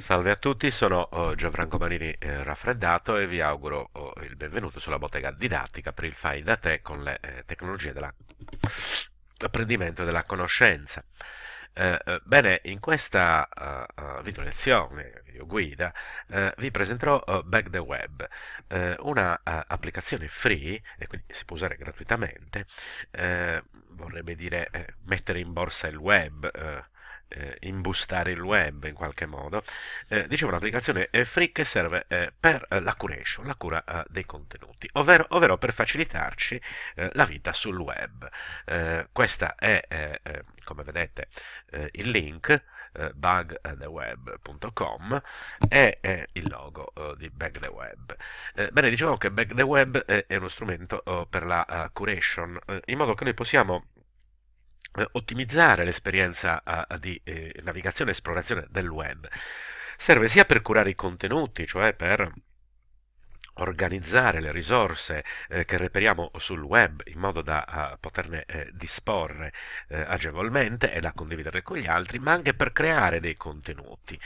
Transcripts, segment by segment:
Salve a tutti, sono oh, Gianfranco Marini eh, raffreddato e vi auguro oh, il benvenuto sulla bottega didattica per il fai da te con le eh, tecnologie dell'apprendimento e della conoscenza. Eh, bene, in questa video lezione, video guida, vi presenterò oh, Back the Web, una applicazione free, e quindi si può usare gratuitamente, vorrebbe dire mettere in borsa il web, eh, imbustare il web in qualche modo, eh, dicevo l'applicazione è free che serve eh, per eh, la curation, la cura eh, dei contenuti, ovvero, ovvero per facilitarci la vita sul web. questa è, come vedete, il link bugtheweb.com e eh, il logo eh, di Bag the Web. Eh, bene, dicevamo che Bag the Web è, è uno strumento per la uh, curation, in modo che noi possiamo eh, ottimizzare l'esperienza di eh, navigazione e esplorazione del web. Serve sia per curare i contenuti, cioè per organizzare le risorse eh, che reperiamo sul web in modo da uh, poterne eh, disporre eh, agevolmente e da condividere con gli altri, ma anche per creare dei contenuti.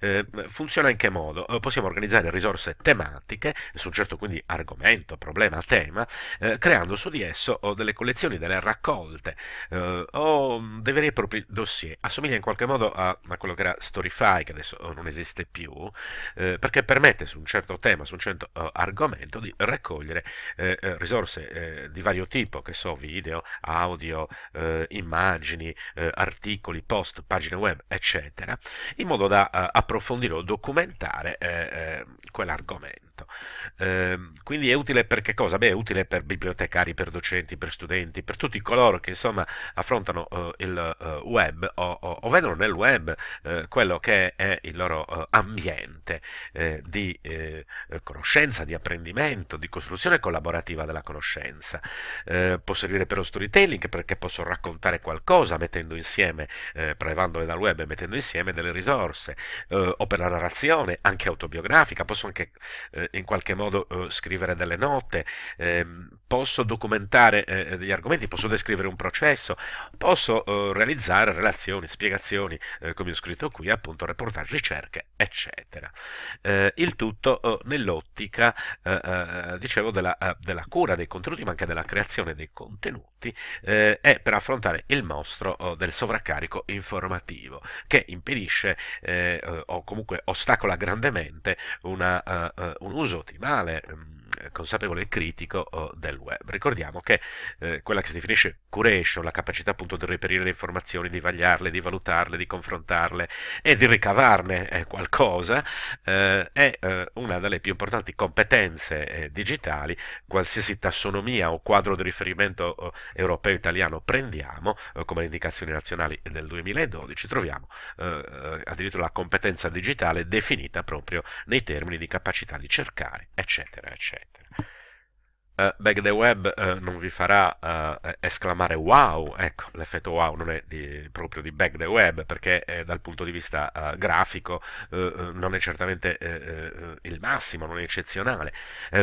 Eh, funziona in che modo? Eh, possiamo organizzare risorse tematiche su un certo quindi argomento, problema, tema, creando su di esso oh, delle collezioni, delle raccolte o mm, dei veri e propri dossier. Assomiglia in qualche modo a, a quello che era Storify, che adesso oh, non esiste più, perché permette su un certo tema, su un certo oh, argomento di raccogliere eh, eh, risorse eh, di vario tipo, che so, video, audio, eh, immagini, eh, articoli, post, pagine web, eccetera, in modo da eh, approfondire o documentare quell'argomento fatto. Eh, quindi è utile per che cosa? Beh, è utile per bibliotecari, per docenti, per studenti, per tutti coloro che insomma affrontano uh, il uh, web o, o, o, vedono nel web uh, quello che è il loro ambiente di conoscenza, di apprendimento, di costruzione collaborativa della conoscenza. può servire per lo storytelling perché posso raccontare qualcosa mettendo insieme, prelevandole dal web e mettendo insieme delle risorse, o per la narrazione anche autobiografica, posso anche in qualche modo eh, scrivere delle note, ehm, posso documentare eh, eh, degli argomenti, posso descrivere un processo, posso realizzare relazioni, spiegazioni, come ho scritto qui, appunto reportage, ricerche, eccetera. il tutto nell'ottica, dicevo, della, della cura dei contenuti, ma anche della creazione dei contenuti Giolitti eh, è per affrontare il mostro oh, del sovraccarico informativo che impedisce eh, eh o comunque ostacola grandemente una, uh, un uso ottimale. Um, eh, consapevole e critico oh, del web. Ricordiamo che eh, quella che si definisce curation, la capacità appunto di reperire le informazioni, di vagliarle, di valutarle, di confrontarle e di ricavarne eh, qualcosa, eh, è eh, una delle più importanti competenze eh, digitali, qualsiasi tassonomia o quadro di riferimento oh, europeo-italiano prendiamo, come le indicazioni nazionali del 2012, troviamo addirittura la competenza digitale definita proprio nei termini di capacità di cercare, eccetera, eccetera eccetera. Uh, eh, Bag the Web uh, non vi farà uh, esclamare wow, ecco l'effetto wow non è di, proprio di Back the Web perché eh, dal punto di vista grafico non è certamente il massimo, non è eccezionale,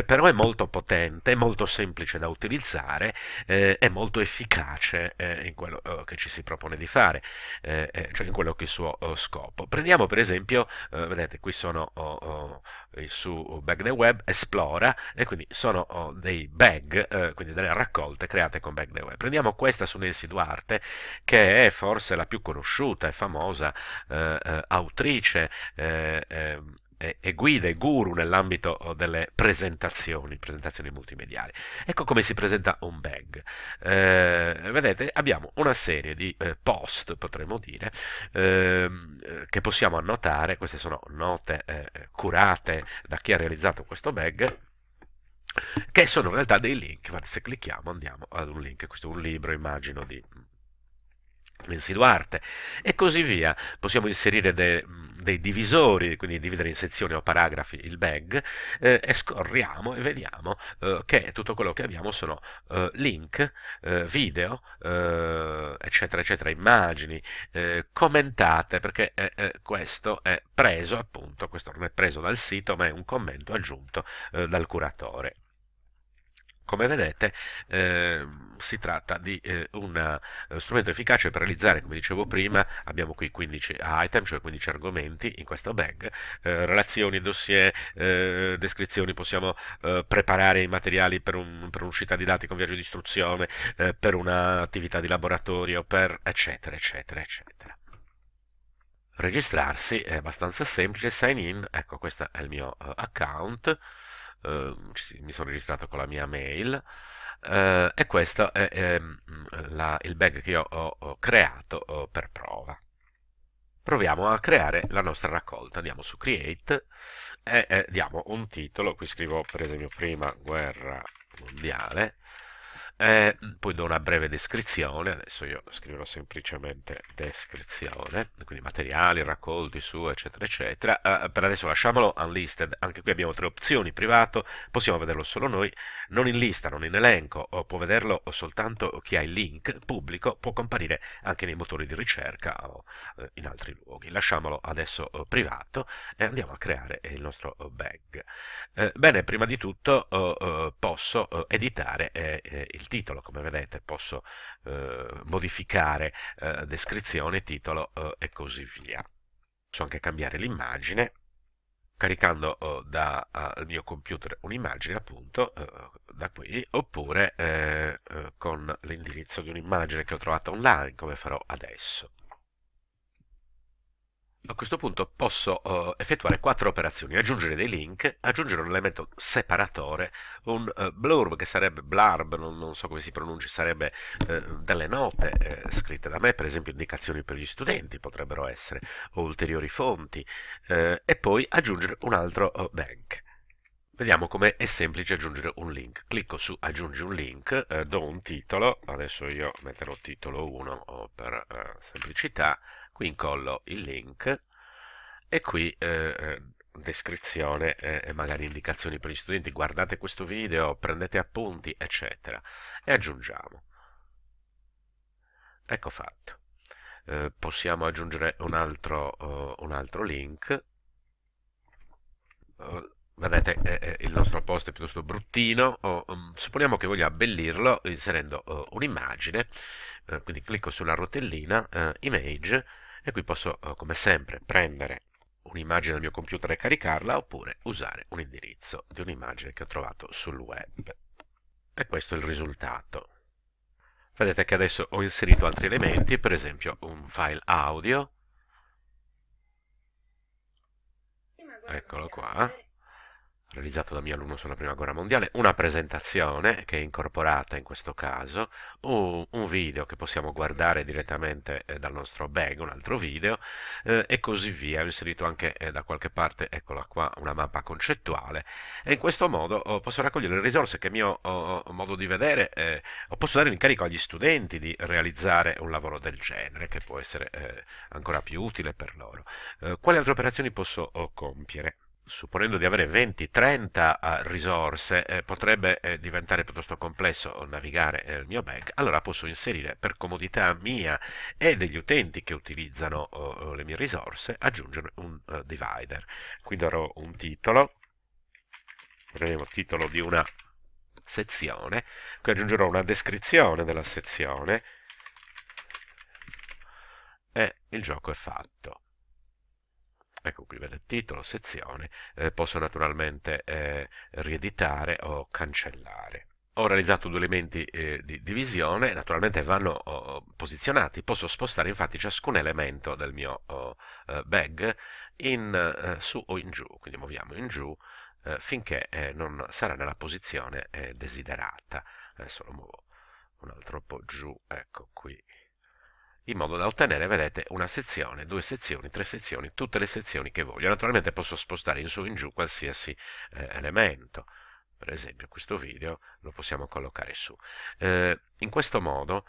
però è molto potente, è molto semplice da utilizzare, è molto efficace in quello che ci si propone di fare, cioè in quello che è il suo scopo. Prendiamo per esempio, vedete qui sono... Oh, oh, su Bag the Web esplora e quindi sono oh, dei bag, eh, quindi delle raccolte create con Bag the Web. Prendiamo questa su Nancy Duarte che è forse la più conosciuta e famosa eh, eh autrice eh, ehm, e, e guida e guru nell'ambito oh, delle presentazioni, presentazioni multimediali. Ecco come si presenta un bag. Eh, vedete, abbiamo una serie di eh, post, potremmo dire, ehm, eh, che possiamo annotare, queste sono note eh, curate da chi ha realizzato questo bag, che sono in realtà dei link, se clicchiamo andiamo ad un link, questo è un libro immagino di l'insinuarte e così via. Possiamo inserire de, dei divisori, quindi dividere in sezioni o paragrafi il bag eh, e scorriamo e vediamo eh, che tutto quello che abbiamo sono eh, link, eh, video, eh, eccetera, eccetera, immagini eh, commentate perché questo è preso appunto, questo non è preso dal sito ma è un commento aggiunto dal curatore. Come vedete eh, si tratta di eh, un eh, strumento efficace per realizzare, come dicevo prima, abbiamo qui 15 item, cioè 15 argomenti in questo bag, eh, relazioni, dossier, eh, descrizioni, possiamo eh, preparare i materiali per, un'uscita di dati con viaggio di istruzione, per un'attività di laboratorio, per eccetera, eccetera, eccetera registrarsi è abbastanza semplice sign in ecco questo è il mio uh, account eh, mi sono registrato con la mia mail eh, e questo è, è mm, la, il bag che io ho, ho creato oh, per prova. Proviamo a creare la nostra raccolta, andiamo su Create e diamo un titolo, qui scrivo per esempio prima guerra mondiale, eh, poi do una breve descrizione, adesso io scriverò semplicemente descrizione, quindi materiali raccolti su, eccetera, eccetera. Eh, per adesso lasciamolo unlisted, anche qui abbiamo tre opzioni, privato, possiamo vederlo solo noi, non in lista, non in elenco, può vederlo soltanto chi ha il link, pubblico, può comparire anche nei motori di ricerca o eh, in altri luoghi. Lasciamolo adesso eh, privato e andiamo a creare eh, il nostro eh, bag. bene, prima di tutto posso editare il il titolo, come vedete posso eh, modificare eh, descrizione, titolo eh, e così via. Posso anche cambiare l'immagine caricando eh, dal eh, mio computer un'immagine appunto da qui oppure con l'indirizzo di un'immagine che ho trovato online come farò adesso a questo punto posso uh, effettuare quattro operazioni, aggiungere dei link, aggiungere un elemento separatore, un uh, blurb che sarebbe blarb, non, non, so come si pronuncia, sarebbe uh, delle note scritte da me, per esempio indicazioni per gli studenti potrebbero essere, o ulteriori fonti, e poi aggiungere un altro bank. Vediamo come è semplice aggiungere un link. Clicco su aggiungi un link, eh, do un titolo, adesso io metterò titolo 1 per eh, semplicità, qui incollo il link e qui eh, eh descrizione eh, e magari indicazioni per gli studenti, guardate questo video, prendete appunti, eccetera. E aggiungiamo. Ecco fatto. Eh, possiamo aggiungere un altro, uh, un altro link. Uh, vedete, eh, il nostro post è piuttosto bruttino. Oh, um, supponiamo che voglia abbellirlo inserendo uh, un'immagine. quindi clicco sulla rotellina, image, e qui posso eh, come sempre prendere un'immagine del mio computer e caricarla oppure usare un indirizzo di un'immagine che ho trovato sul web e questo è il risultato vedete che adesso ho inserito altri elementi per esempio un file audio eccolo qua realizzato da mio alunno sulla prima guerra mondiale, una presentazione che è incorporata in questo caso, un, video che possiamo guardare direttamente eh, dal nostro bag, un altro video, eh, e così via. Ho inserito anche eh, da qualche parte, eccola qua, una mappa concettuale e in questo modo oh, posso raccogliere le risorse che mio oh, modo di vedere eh, posso dare l'incarico agli studenti di realizzare un lavoro del genere che può essere eh, ancora più utile per loro. quali altre operazioni posso oh, compiere? supponendo di avere 20-30 eh, risorse, eh, potrebbe eh, diventare piuttosto complesso navigare eh, il mio bank, allora posso inserire per comodità mia e degli utenti che utilizzano oh, le mie risorse, aggiungere un uh, divider. Qui darò un titolo, prendiamo il titolo di una sezione, qui aggiungerò una descrizione della sezione e il gioco è fatto ecco qui vedete titolo, sezione, eh, posso naturalmente eh, rieditare o cancellare. Ho realizzato due elementi eh, di divisione, naturalmente vanno oh, posizionati, posso spostare infatti ciascun elemento del mio oh, eh, bag in eh, su o in giù, quindi muoviamo in giù eh, finché non sarà nella posizione desiderata. Adesso lo muovo un altro po' giù, ecco qui in modo da ottenere, vedete, una sezione, due sezioni, tre sezioni, tutte le sezioni che voglio. Naturalmente posso spostare in su e in giù qualsiasi eh, elemento. Per esempio questo video lo possiamo collocare su. Eh, in questo modo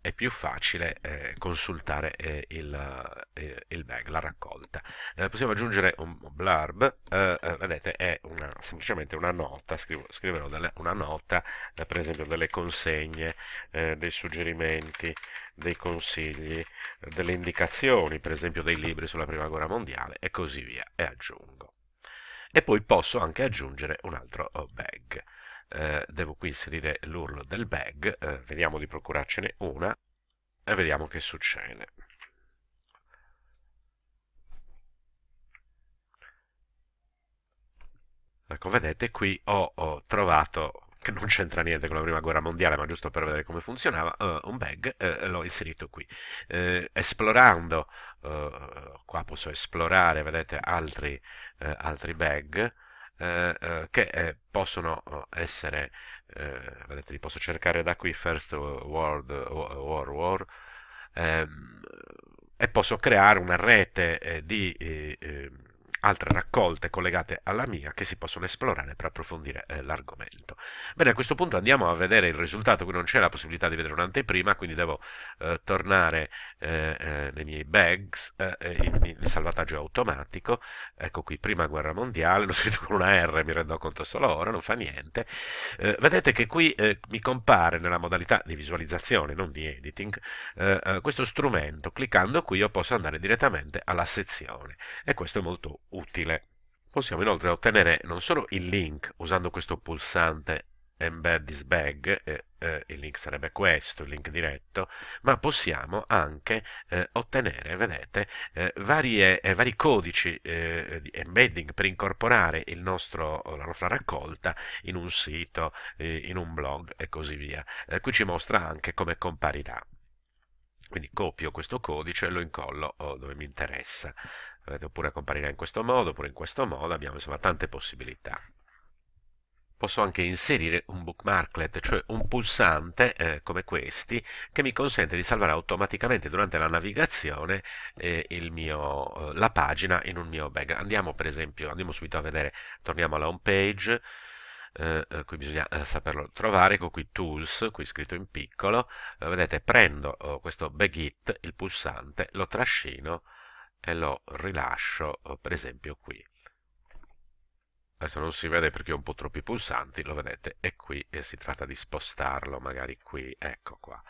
è più facile eh, consultare eh, il, eh, il, bag, la raccolta. Eh, possiamo aggiungere un blurb, eh, eh, vedete è una, semplicemente una nota, scrivo, scriverò delle, una nota, per esempio delle consegne, dei suggerimenti, dei consigli, delle indicazioni, per esempio dei libri sulla prima guerra mondiale e così via, e aggiungo. E poi posso anche aggiungere un altro oh, bag. Eh, devo qui inserire l'url del bag, eh, vediamo di procurarcene una e vediamo che succede. Ecco, vedete, qui ho, ho trovato che non c'entra niente con la prima guerra mondiale, ma giusto per vedere come funzionava, uh, un bag uh, l'ho inserito qui. Uh, esplorando, qua posso esplorare, vedete, altri, altri bag, eh, eh, che eh, possono oh, essere, vedete li posso cercare da qui, First World War War, ehm, e posso creare una rete di ehm, altre raccolte collegate alla mia che si possono esplorare per approfondire eh, l'argomento. Bene, a questo punto andiamo a vedere il risultato, qui non c'è la possibilità di vedere un'anteprima, quindi devo eh, tornare eh, eh nei miei bags, eh, eh, il, il, salvataggio automatico, ecco qui, prima guerra mondiale, l'ho scritto con una R, mi rendo conto solo ora, non fa niente. vedete che qui mi compare nella modalità di visualizzazione, non di editing, questo strumento, cliccando qui io posso andare direttamente alla sezione e questo è molto utile. Possiamo inoltre ottenere non solo il link usando questo pulsante embed this bag, eh, eh, il link sarebbe questo, il link diretto, ma possiamo anche eh, ottenere, vedete, eh, varie, eh, vari codici eh, di embedding per incorporare nostro, la nostra raccolta in un sito, in un blog e così via. qui ci mostra anche come comparirà. Quindi copio questo codice e lo incollo oh, dove mi interessa. Vedete, oppure comparirà in questo modo, oppure in questo modo, abbiamo insomma tante possibilità. Posso anche inserire un bookmarklet, cioè un pulsante eh, come questi, che mi consente di salvare automaticamente durante la navigazione eh, mio, eh, la pagina in un mio bag. Andiamo per esempio, andiamo subito a vedere, torniamo alla home page, Uh, qui bisogna uh, saperlo trovare, ecco qui tools, qui scritto in piccolo, uh, vedete prendo oh, questo begit, il pulsante, lo trascino e lo rilascio eh, per esempio qui adesso non si vede perché ho un po' troppi pulsanti lo vedete è qui e si tratta di spostarlo magari qui ecco qua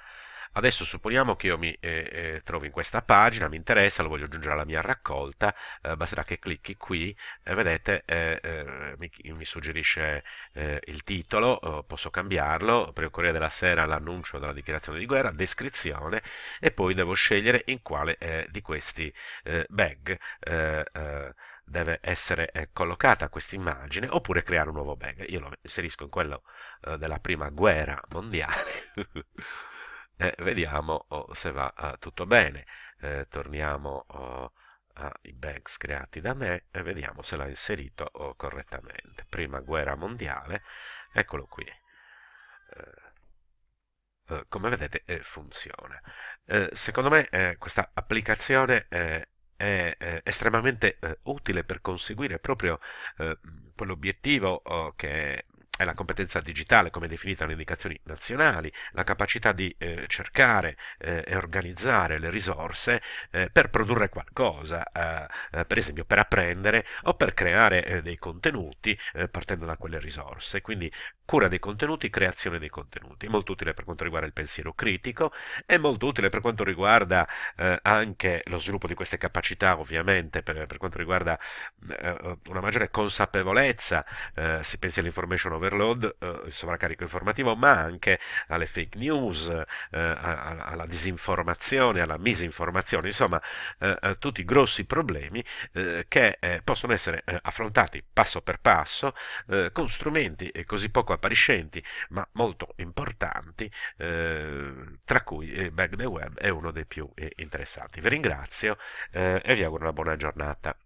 Adesso supponiamo che io mi eh, eh, trovo in questa pagina, mi interessa, lo voglio aggiungere alla mia raccolta, eh, basterà che clicchi qui, eh, vedete eh, eh, mi, mi, suggerisce il titolo, oh, posso cambiarlo, per il Corriere della Sera l'annuncio della dichiarazione di guerra, descrizione e poi devo scegliere in quale di questi bag deve essere eh, collocata questa immagine oppure creare un nuovo bag. Io lo inserisco in quello eh, della prima guerra mondiale eh, vediamo oh, se va ah, tutto bene. Eh, torniamo oh, ai banks creati da me e vediamo se l'ha inserito oh, correttamente. Prima guerra mondiale, eccolo qui. Eh, eh come vedete eh, funziona. Eh, secondo me questa applicazione è eh, estremamente eh, utile per conseguire proprio eh, quell'obiettivo oh, che è la competenza digitale come definita nelle indicazioni nazionali, la capacità di eh, cercare eh, e organizzare le risorse eh, per produrre qualcosa, eh, eh, per esempio per apprendere o per creare eh, dei contenuti partendo da quelle risorse. Quindi cura dei contenuti, creazione dei contenuti. È molto utile per quanto riguarda il pensiero critico, è molto utile per quanto riguarda eh, anche lo sviluppo di queste capacità, ovviamente, per, per quanto riguarda mm, eh, eh, una maggiore consapevolezza, eh, si pensi all'information overload, eh, il sovraccarico informativo, ma anche alle fake news, eh, alla disinformazione, alla misinformazione, insomma, tutti i grossi problemi che possono essere affrontati passo per passo con strumenti così poco appariscenti, ma molto importanti, eh, tra cui eh, Back the Web è uno dei più eh, interessanti. Vi ringrazio eh, e vi auguro una buona giornata.